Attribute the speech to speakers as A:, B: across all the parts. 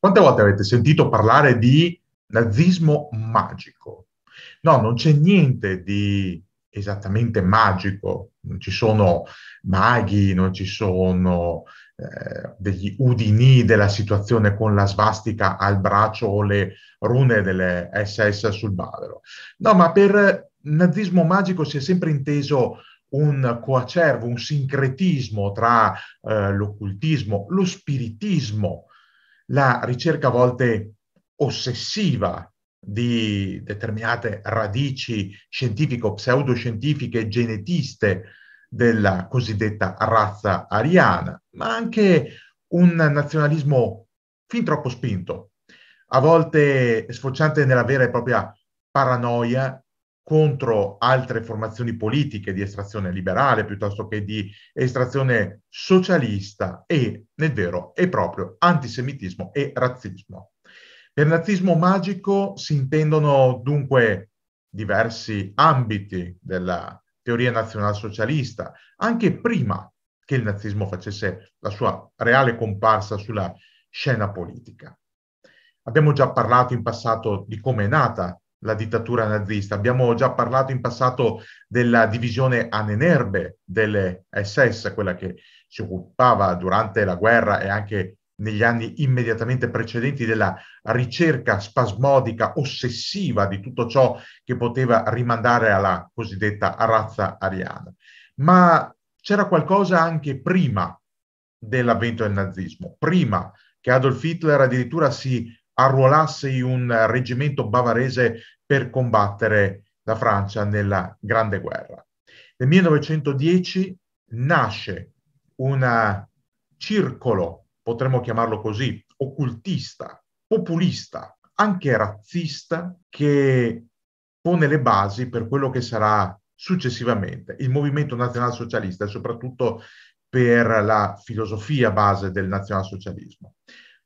A: Quante volte avete sentito parlare di nazismo magico? No, non c'è niente di esattamente magico, non ci sono maghi, non ci sono eh, degli udini della situazione con la svastica al braccio o le rune delle SS sul bavero. No, ma per nazismo magico si è sempre inteso un coacervo, un sincretismo tra eh, l'occultismo, lo spiritismo, la ricerca a volte ossessiva di determinate radici scientifico, pseudoscientifiche, genetiste della cosiddetta razza ariana, ma anche un nazionalismo fin troppo spinto, a volte sfociante nella vera e propria paranoia contro altre formazioni politiche di estrazione liberale piuttosto che di estrazione socialista e, nel vero e proprio, antisemitismo e razzismo. Per nazismo magico si intendono dunque diversi ambiti della teoria nazionalsocialista, anche prima che il nazismo facesse la sua reale comparsa sulla scena politica. Abbiamo già parlato in passato di come è nata la dittatura nazista. Abbiamo già parlato in passato della divisione Anenerbe delle SS, quella che si occupava durante la guerra e anche negli anni immediatamente precedenti della ricerca spasmodica, ossessiva di tutto ciò che poteva rimandare alla cosiddetta razza ariana. Ma c'era qualcosa anche prima dell'avvento del nazismo, prima che Adolf Hitler addirittura si arruolasse in un reggimento bavarese per combattere la Francia nella Grande Guerra. Nel 1910 nasce un circolo, potremmo chiamarlo così, occultista, populista, anche razzista, che pone le basi per quello che sarà successivamente il movimento nazionalsocialista e soprattutto per la filosofia base del nazionalsocialismo.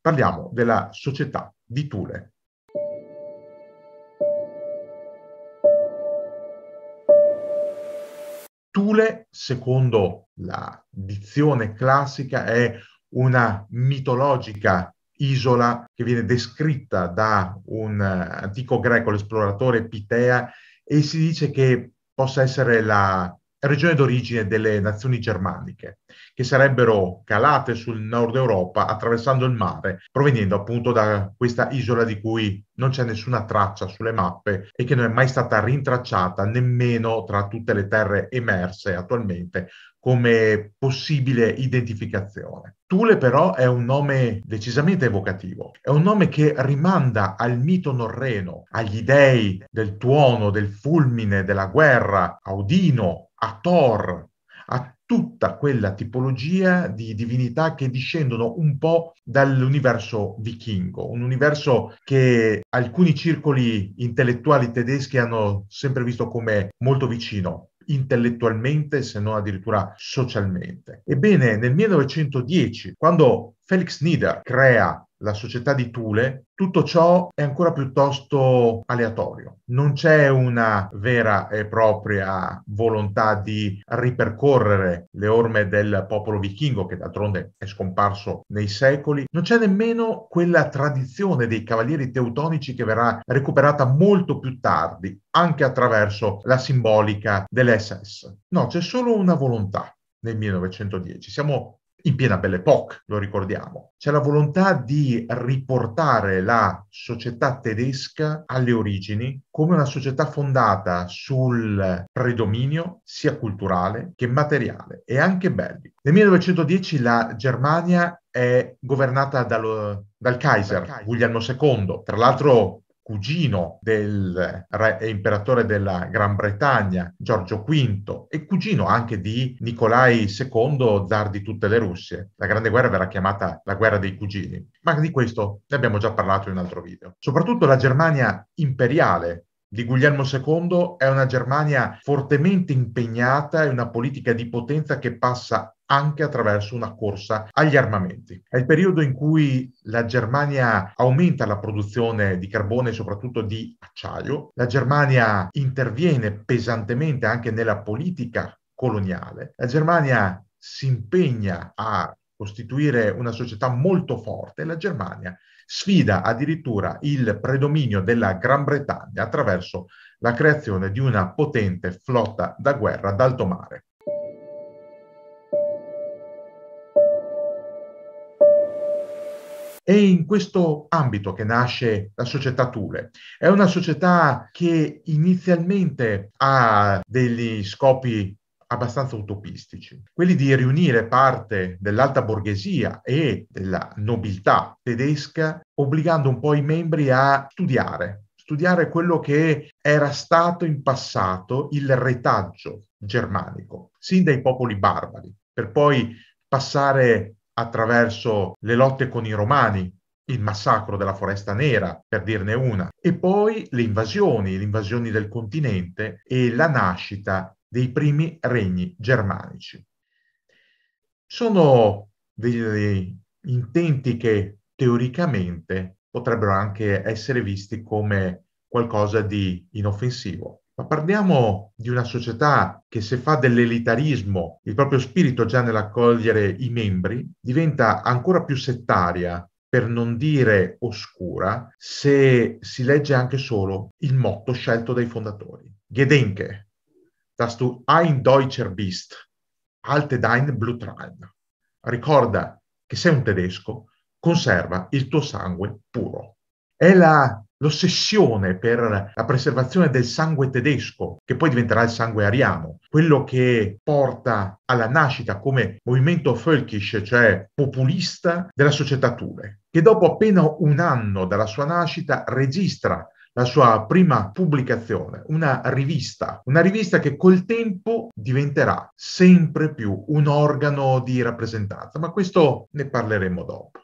A: Parliamo della società di Thule. Thule, secondo la dizione classica, è una mitologica isola che viene descritta da un eh, antico greco, l'esploratore Pitea, e si dice che possa essere la regione d'origine delle nazioni germaniche, che sarebbero calate sul nord Europa attraversando il mare, provenendo appunto da questa isola di cui non c'è nessuna traccia sulle mappe e che non è mai stata rintracciata nemmeno tra tutte le terre emerse attualmente come possibile identificazione. Thule però è un nome decisamente evocativo, è un nome che rimanda al mito norreno, agli dei del tuono, del fulmine, della guerra, a Odino, a Thor, a tutta quella tipologia di divinità che discendono un po' dall'universo vichingo, un universo che alcuni circoli intellettuali tedeschi hanno sempre visto come molto vicino intellettualmente, se non addirittura socialmente. Ebbene, nel 1910, quando Felix Nieder crea la società di Thule, tutto ciò è ancora piuttosto aleatorio. Non c'è una vera e propria volontà di ripercorrere le orme del popolo vichingo, che d'altronde è scomparso nei secoli. Non c'è nemmeno quella tradizione dei cavalieri teutonici che verrà recuperata molto più tardi, anche attraverso la simbolica dell'SS. No, c'è solo una volontà nel 1910. Siamo in piena Belle Époque, lo ricordiamo. C'è la volontà di riportare la società tedesca alle origini come una società fondata sul predominio sia culturale che materiale e anche bellico. Nel 1910 la Germania è governata dallo, dal Kaiser Guglielmo II. Tra l'altro cugino del re e imperatore della Gran Bretagna, Giorgio V, e cugino anche di Nicolai II, zar di tutte le Russie. La Grande Guerra verrà chiamata la guerra dei cugini, ma di questo ne abbiamo già parlato in un altro video. Soprattutto la Germania imperiale di Guglielmo II è una Germania fortemente impegnata in una politica di potenza che passa anche attraverso una corsa agli armamenti. È il periodo in cui la Germania aumenta la produzione di carbone e soprattutto di acciaio, la Germania interviene pesantemente anche nella politica coloniale, la Germania si impegna a costituire una società molto forte, la Germania sfida addirittura il predominio della Gran Bretagna attraverso la creazione di una potente flotta da guerra d'alto mare. È in questo ambito che nasce la società Thule. È una società che inizialmente ha degli scopi abbastanza utopistici, quelli di riunire parte dell'alta borghesia e della nobiltà tedesca, obbligando un po' i membri a studiare, studiare quello che era stato in passato il retaggio germanico, sin dai popoli barbari, per poi passare attraverso le lotte con i romani, il massacro della Foresta Nera, per dirne una, e poi le invasioni, le invasioni del continente e la nascita dei primi regni germanici. Sono degli intenti che teoricamente potrebbero anche essere visti come qualcosa di inoffensivo, ma parliamo di una società che se fa dell'elitarismo il proprio spirito già nell'accogliere i membri, diventa ancora più settaria, per non dire oscura, se si legge anche solo il motto scelto dai fondatori. Gedenke, das du ein Deutscher bist, alte dein Blutrein. Ricorda che sei un tedesco, conserva il tuo sangue puro. È la l'ossessione per la preservazione del sangue tedesco, che poi diventerà il sangue ariano, quello che porta alla nascita come movimento völkisch, cioè populista, della società Ture, che dopo appena un anno dalla sua nascita registra la sua prima pubblicazione, una rivista, una rivista che col tempo diventerà sempre più un organo di rappresentanza, ma questo ne parleremo dopo.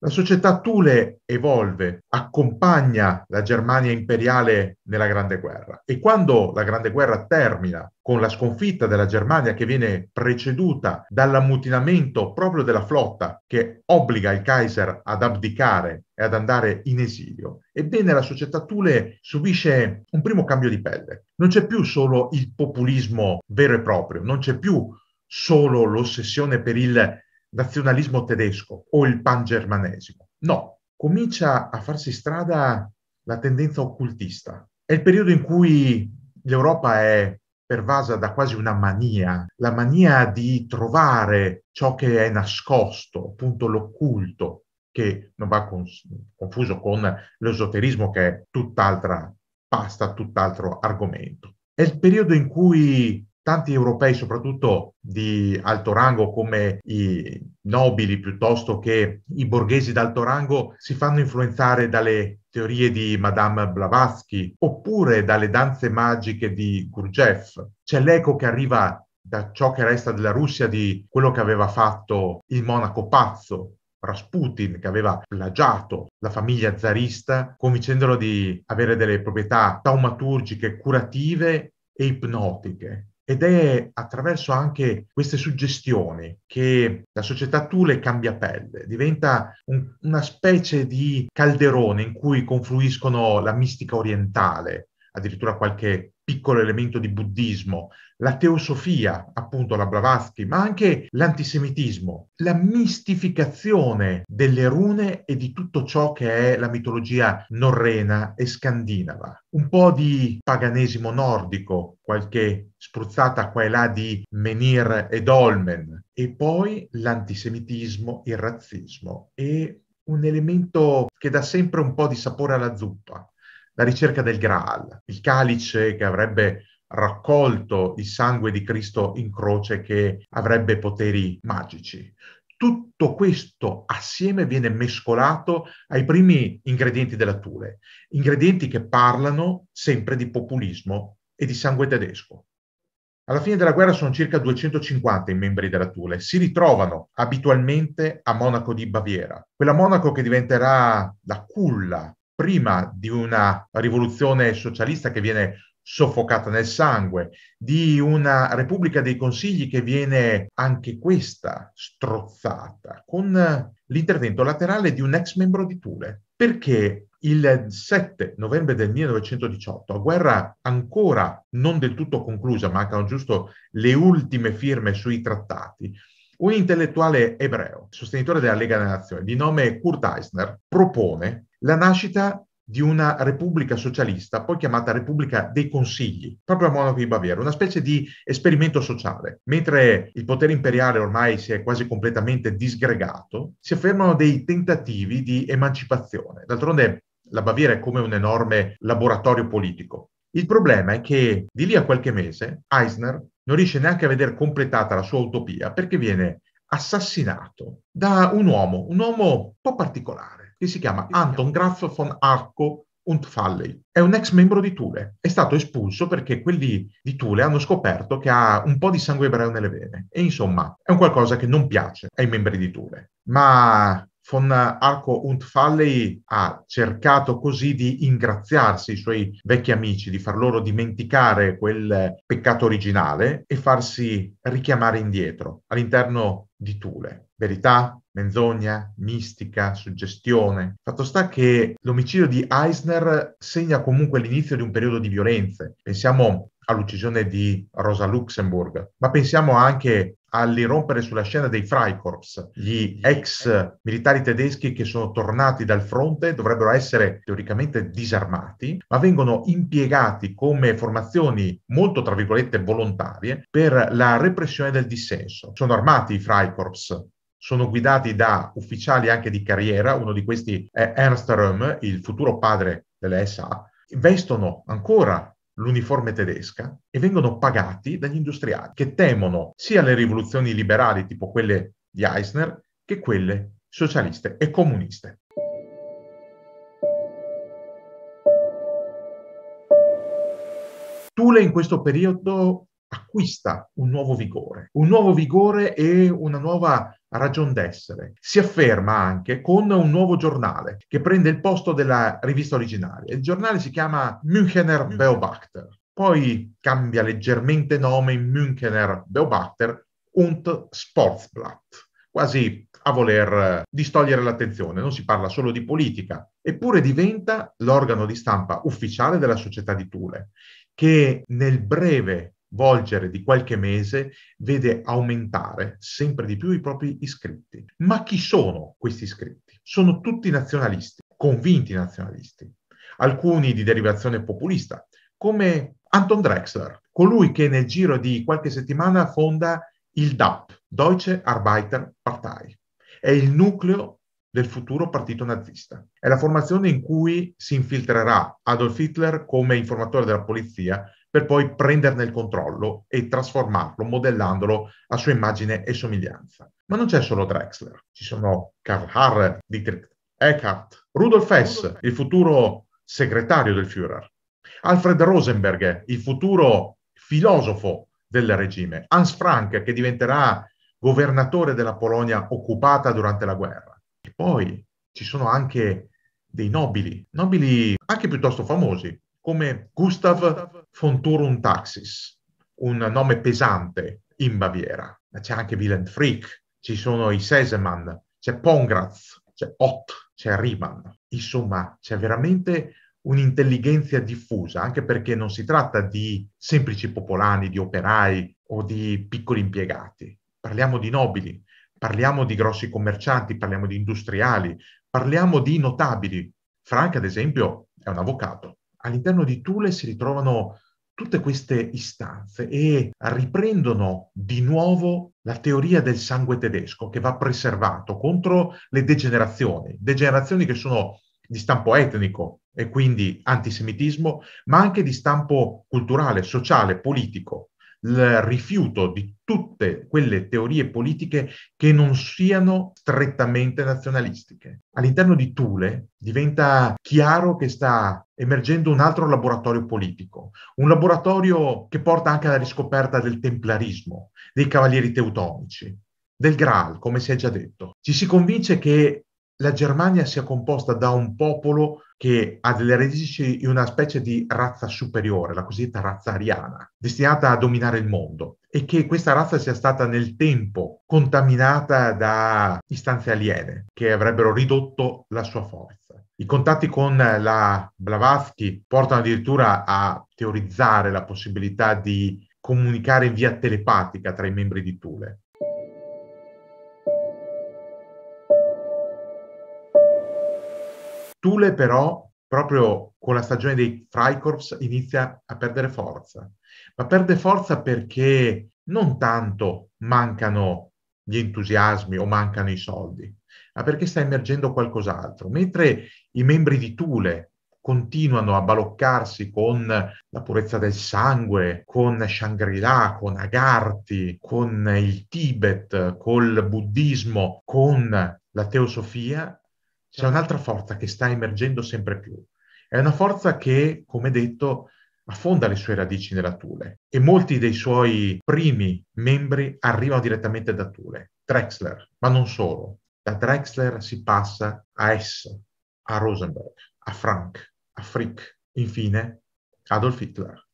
A: La società Thule evolve, accompagna la Germania imperiale nella Grande Guerra e quando la Grande Guerra termina con la sconfitta della Germania che viene preceduta dall'ammutinamento proprio della flotta che obbliga il Kaiser ad abdicare e ad andare in esilio, ebbene la società Thule subisce un primo cambio di pelle. Non c'è più solo il populismo vero e proprio, non c'è più solo l'ossessione per il nazionalismo tedesco o il pangermanesimo. No, comincia a farsi strada la tendenza occultista. È il periodo in cui l'Europa è pervasa da quasi una mania, la mania di trovare ciò che è nascosto, appunto l'occulto, che non va cons- confuso con l'esoterismo che è tutt'altra pasta, tutt'altro argomento. È il periodo in cui tanti europei, soprattutto di alto rango come i nobili piuttosto che i borghesi d'alto rango, si fanno influenzare dalle teorie di Madame Blavatsky oppure dalle danze magiche di Gurdjieff. C'è l'eco che arriva da ciò che resta della Russia di quello che aveva fatto il monaco pazzo, Rasputin che aveva plagiato la famiglia zarista convincendolo di avere delle proprietà taumaturgiche curative e ipnotiche. Ed è attraverso anche queste suggestioni che la società Thule cambia pelle, diventa un, una specie di calderone in cui confluiscono la mistica orientale, addirittura qualche piccolo elemento di buddismo, la teosofia, appunto la Blavatsky, ma anche l'antisemitismo, la mistificazione delle rune e di tutto ciò che è la mitologia norrena e scandinava. Un po' di paganesimo nordico, qualche spruzzata qua e là di Menhir e dolmen, e poi l'antisemitismo, il razzismo e un elemento che dà sempre un po' di sapore alla zuppa, la ricerca del Graal, il calice che avrebbe raccolto il sangue di Cristo in croce che avrebbe poteri magici. Tutto questo assieme viene mescolato ai primi ingredienti della Thule, ingredienti che parlano sempre di populismo e di sangue tedesco. Alla fine della guerra sono circa 250 i membri della Thule. Si ritrovano abitualmente a Monaco di Baviera, quella Monaco che diventerà la culla prima di una rivoluzione socialista che viene soffocata nel sangue, di una Repubblica dei Consigli che viene anche questa strozzata con l'intervento laterale di un ex membro di Tule. Perché il 7 novembre del 1918, a guerra ancora non del tutto conclusa, mancano giusto le ultime firme sui trattati, un intellettuale ebreo, sostenitore della Lega delle Nazioni, di nome Kurt Eisner, propone la nascita di una repubblica socialista, poi chiamata Repubblica dei Consigli, proprio a Monaco di Baviera, una specie di esperimento sociale. Mentre il potere imperiale ormai si è quasi completamente disgregato, si affermano dei tentativi di emancipazione. D'altronde la Baviera è come un enorme laboratorio politico. Il problema è che di lì a qualche mese Eisner non riesce neanche a vedere completata la sua utopia perché viene assassinato da un uomo, un uomo un po' particolare che si chiama Anton Graf von Arco und Falley. È un ex membro di Thule. È stato espulso perché quelli di Thule hanno scoperto che ha un po' di sangue ebreo nelle vene. E insomma, è un qualcosa che non piace ai membri di Thule. Ma von Arco und Falley ha cercato così di ingraziarsi i suoi vecchi amici, di far loro dimenticare quel peccato originale e farsi richiamare indietro all'interno di Thule. Verità? menzogna, mistica, suggestione. Fatto sta che l'omicidio di Eisner segna comunque l'inizio di un periodo di violenze. Pensiamo all'uccisione di Rosa Luxemburg, ma pensiamo anche all'irrompere sulla scena dei Freikorps, gli ex militari tedeschi che sono tornati dal fronte, dovrebbero essere teoricamente disarmati, ma vengono impiegati come formazioni molto, tra virgolette, volontarie per la repressione del dissenso. Sono armati i Freikorps, sono guidati da ufficiali anche di carriera, uno di questi è Ernst Röhm, il futuro padre delle SA, vestono ancora l'uniforme tedesca e vengono pagati dagli industriali che temono sia le rivoluzioni liberali tipo quelle di Eisner che quelle socialiste e comuniste. Thule in questo periodo acquista un nuovo vigore, un nuovo vigore e una nuova ragion d'essere. Si afferma anche con un nuovo giornale che prende il posto della rivista originaria. Il giornale si chiama Münchener mm. Beobachter, poi cambia leggermente nome in Münchener Beobachter und Sportsblatt, quasi a voler eh, distogliere l'attenzione, non si parla solo di politica, eppure diventa l'organo di stampa ufficiale della società di Thule, che nel breve volgere di qualche mese vede aumentare sempre di più i propri iscritti. Ma chi sono questi iscritti? Sono tutti nazionalisti, convinti nazionalisti, alcuni di derivazione populista, come Anton Drexler, colui che nel giro di qualche settimana fonda il DAP, Deutsche Arbeiter Partei. È il nucleo del futuro partito nazista. È la formazione in cui si infiltrerà Adolf Hitler come informatore della polizia per poi prenderne il controllo e trasformarlo, modellandolo a sua immagine e somiglianza. Ma non c'è solo Drexler, ci sono Karl Harrer, Dietrich Eckhart, Rudolf Hess, il futuro segretario del Führer, Alfred Rosenberg, il futuro filosofo del regime, Hans Frank, che diventerà governatore della Polonia occupata durante la guerra. E poi ci sono anche dei nobili, nobili anche piuttosto famosi, come Gustav Fonturum Taxis, un nome pesante in Baviera. C'è anche Wilhelm Frick, ci sono i Sesemann, c'è Pongratz, c'è Ott, c'è Riemann. Insomma, c'è veramente un'intelligenza diffusa, anche perché non si tratta di semplici popolani, di operai o di piccoli impiegati. Parliamo di nobili, parliamo di grossi commercianti, parliamo di industriali, parliamo di notabili. Frank, ad esempio, è un avvocato. All'interno di Thule si ritrovano tutte queste istanze e riprendono di nuovo la teoria del sangue tedesco che va preservato contro le degenerazioni, degenerazioni che sono di stampo etnico e quindi antisemitismo, ma anche di stampo culturale, sociale, politico il rifiuto di tutte quelle teorie politiche che non siano strettamente nazionalistiche. All'interno di Thule diventa chiaro che sta emergendo un altro laboratorio politico, un laboratorio che porta anche alla riscoperta del templarismo, dei cavalieri teutonici, del Graal, come si è già detto. Ci si convince che la Germania sia composta da un popolo che ha delle radici in una specie di razza superiore, la cosiddetta razza ariana, destinata a dominare il mondo e che questa razza sia stata nel tempo contaminata da istanze aliene che avrebbero ridotto la sua forza. I contatti con la Blavatsky portano addirittura a teorizzare la possibilità di comunicare via telepatica tra i membri di Thule. Tule però, proprio con la stagione dei Freikorps, inizia a perdere forza. Ma perde forza perché non tanto mancano gli entusiasmi o mancano i soldi, ma perché sta emergendo qualcos'altro. Mentre i membri di Tule continuano a baloccarsi con la purezza del sangue, con Shangri-La, con Agarthi, con il Tibet, col buddismo, con la teosofia, c'è un'altra forza che sta emergendo sempre più. È una forza che, come detto, affonda le sue radici nella Thule e molti dei suoi primi membri arrivano direttamente da Thule, Drexler, ma non solo. Da Drexler si passa a Hess, a Rosenberg, a Frank, a Frick, infine Adolf Hitler.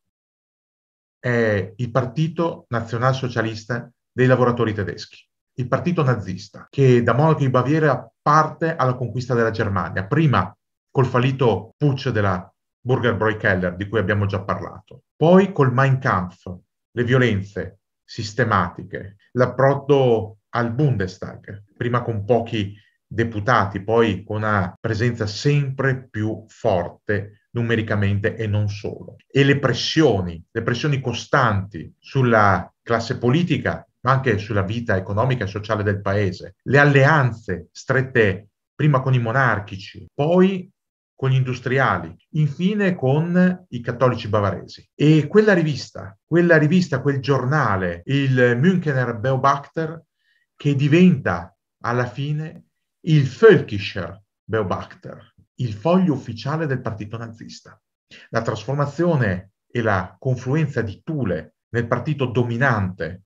A: È il partito nazionalsocialista dei lavoratori tedeschi il partito nazista, che da Monaco in Baviera parte alla conquista della Germania, prima col fallito putsch della Burgerbroy Keller, di cui abbiamo già parlato, poi col Mein Kampf, le violenze sistematiche, l'approdo al Bundestag, prima con pochi deputati, poi con una presenza sempre più forte numericamente e non solo. E le pressioni, le pressioni costanti sulla classe politica ma anche sulla vita economica e sociale del paese, le alleanze strette prima con i monarchici, poi con gli industriali, infine con i cattolici bavaresi. E quella rivista, quella rivista, quel giornale, il Münchener Beobachter, che diventa alla fine il Völkischer Beobachter, il foglio ufficiale del partito nazista. La trasformazione e la confluenza di Thule nel partito dominante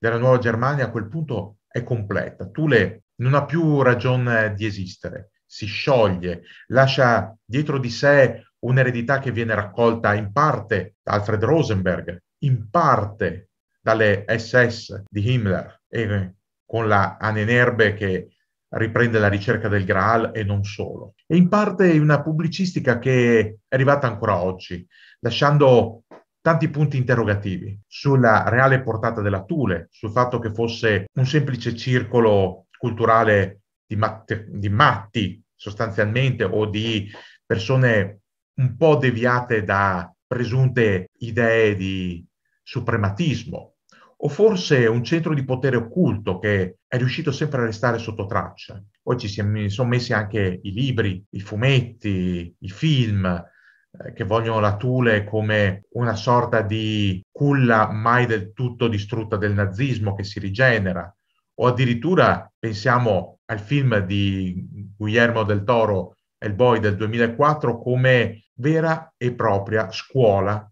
A: della Nuova Germania a quel punto è completa. Thule non ha più ragione eh, di esistere, si scioglie, lascia dietro di sé un'eredità che viene raccolta in parte da Alfred Rosenberg, in parte dalle SS di Himmler e eh, con la Anenerbe che riprende la ricerca del Graal e non solo. E in parte una pubblicistica che è arrivata ancora oggi, lasciando tanti punti interrogativi sulla reale portata della Thule, sul fatto che fosse un semplice circolo culturale di, mat- di matti sostanzialmente o di persone un po' deviate da presunte idee di suprematismo o forse un centro di potere occulto che è riuscito sempre a restare sotto traccia. Poi ci sono messi anche i libri, i fumetti, i film, eh, che vogliono la Thule come una sorta di culla mai del tutto distrutta del nazismo che si rigenera, o addirittura pensiamo al film di Guillermo del Toro, El Boy del 2004, come vera e propria scuola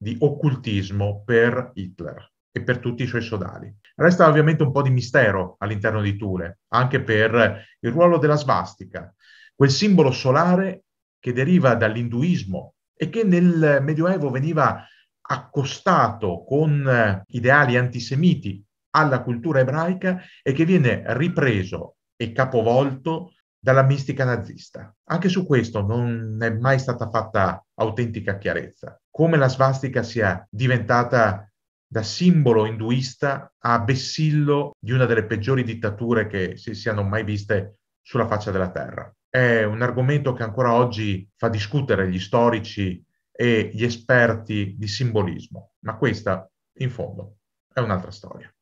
A: di occultismo per Hitler e per tutti i suoi sodali. Resta ovviamente un po' di mistero all'interno di Thule, anche per il ruolo della svastica, quel simbolo solare che deriva dall'induismo e che nel Medioevo veniva accostato con eh, ideali antisemiti alla cultura ebraica e che viene ripreso e capovolto dalla mistica nazista. Anche su questo non è mai stata fatta autentica chiarezza, come la svastica sia diventata da simbolo induista a vessillo di una delle peggiori dittature che si siano mai viste sulla faccia della terra è un argomento che ancora oggi fa discutere gli storici e gli esperti di simbolismo, ma questa, in fondo, è un'altra storia.